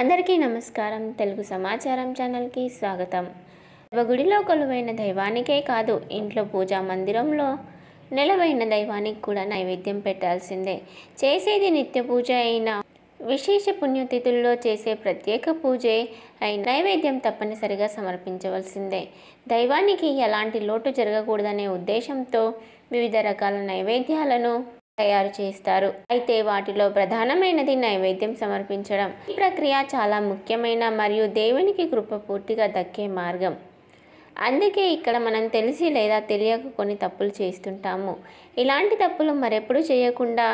అందరికీ నమస్కారం తెలుగు సమాచారం ఛానల్కి స్వాగతం గుడిలో కొలువైన దైవానికే కాదు ఇంట్లో పూజా మందిరంలో నిలవైన దైవానికి కూడా నైవేద్యం పెట్టాల్సిందే చేసేది నిత్య పూజ అయినా విశేష పుణ్యతిథుల్లో చేసే ప్రత్యేక పూజే అయిన నైవేద్యం తప్పనిసరిగా సమర్పించవలసిందే దైవానికి ఎలాంటి లోటు జరగకూడదనే ఉద్దేశంతో వివిధ రకాల నైవేద్యాలను తయారు చేస్తారు అయితే వాటిలో ప్రధానమైనది నైవేద్యం సమర్పించడం ఈ ప్రక్రియ చాలా ముఖ్యమైన మరియు దేవునికి కృప పూర్తిగా దక్కే మార్గం అందుకే ఇక్కడ మనం తెలిసి లేదా తెలియక కొన్ని తప్పులు చేస్తుంటాము ఇలాంటి తప్పులు మరెప్పుడు చేయకుండా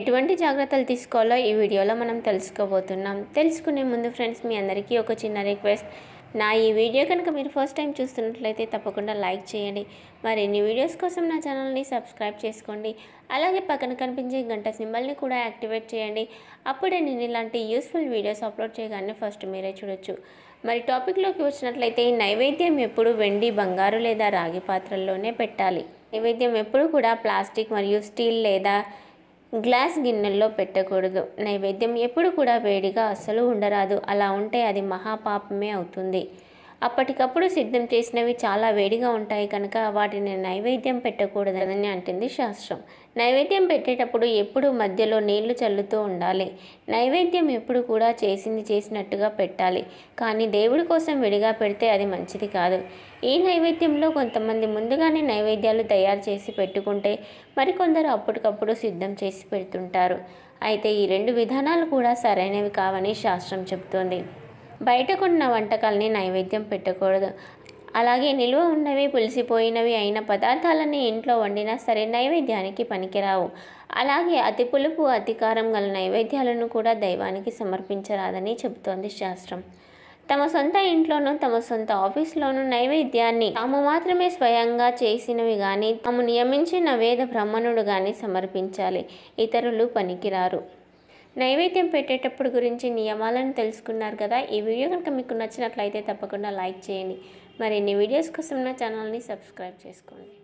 ఎటువంటి జాగ్రత్తలు తీసుకోవాలో ఈ వీడియోలో మనం తెలుసుకోబోతున్నాం తెలుసుకునే ముందు ఫ్రెండ్స్ మీ అందరికీ ఒక చిన్న రిక్వెస్ట్ నా ఈ వీడియో కనుక మీరు ఫస్ట్ టైం చూస్తున్నట్లయితే తప్పకుండా లైక్ చేయండి మరిన్ని వీడియోస్ కోసం నా ఛానల్ని సబ్స్క్రైబ్ చేసుకోండి అలాగే పక్కన కనిపించే గంట సింబల్ని కూడా యాక్టివేట్ చేయండి అప్పుడే నేను ఇలాంటి యూస్ఫుల్ వీడియోస్ అప్లోడ్ చేయగానే ఫస్ట్ మీరే చూడొచ్చు మరి టాపిక్లోకి వచ్చినట్లయితే నైవేద్యం ఎప్పుడు వెండి బంగారు లేదా రాగి పాత్రల్లోనే పెట్టాలి నైవేద్యం ఎప్పుడు కూడా ప్లాస్టిక్ మరియు స్టీల్ లేదా గ్లాస్ గిన్నెల్లో పెట్టకూడదు నైవేద్యం ఎప్పుడు కూడా వేడిగా అస్సలు ఉండరాదు అలా ఉంటే అది మహాపాపమే అవుతుంది అప్పటికప్పుడు సిద్ధం చేసినవి చాలా వేడిగా ఉంటాయి కనుక వాటిని నైవేద్యం పెట్టకూడదని అంటుంది శాస్త్రం నైవేద్యం పెట్టేటప్పుడు ఎప్పుడు మధ్యలో నీళ్లు చల్లుతూ ఉండాలి నైవేద్యం ఎప్పుడు కూడా చేసింది చేసినట్టుగా పెట్టాలి కానీ దేవుడి కోసం విడిగా పెడితే అది మంచిది కాదు ఈ నైవేద్యంలో కొంతమంది ముందుగానే నైవేద్యాలు తయారు చేసి పెట్టుకుంటే మరికొందరు అప్పటికప్పుడు సిద్ధం చేసి పెడుతుంటారు అయితే ఈ రెండు విధానాలు కూడా సరైనవి కావని శాస్త్రం చెబుతోంది బయటకున్న వంటకాలని నైవేద్యం పెట్టకూడదు అలాగే నిల్వ ఉన్నవి పులిసిపోయినవి అయిన పదార్థాలని ఇంట్లో వండినా సరే నైవేద్యానికి పనికిరావు అలాగే అతి పులుపు అధికారం గల నైవేద్యాలను కూడా దైవానికి సమర్పించరాదని చెబుతోంది శాస్త్రం తమ సొంత ఇంట్లోనూ తమ సొంత ఆఫీస్లోనూ నైవేద్యాన్ని తాము మాత్రమే స్వయంగా చేసినవి కానీ తాము నియమించిన వేద బ్రాహ్మణుడు కానీ సమర్పించాలి ఇతరులు పనికిరారు నైవేద్యం పెట్టేటప్పుడు గురించి నియమాలను తెలుసుకున్నారు కదా ఈ వీడియో కనుక మీకు నచ్చినట్లయితే తప్పకుండా లైక్ చేయండి మరిన్ని వీడియోస్ కోసం నా ఛానల్ని సబ్స్క్రైబ్ చేసుకోండి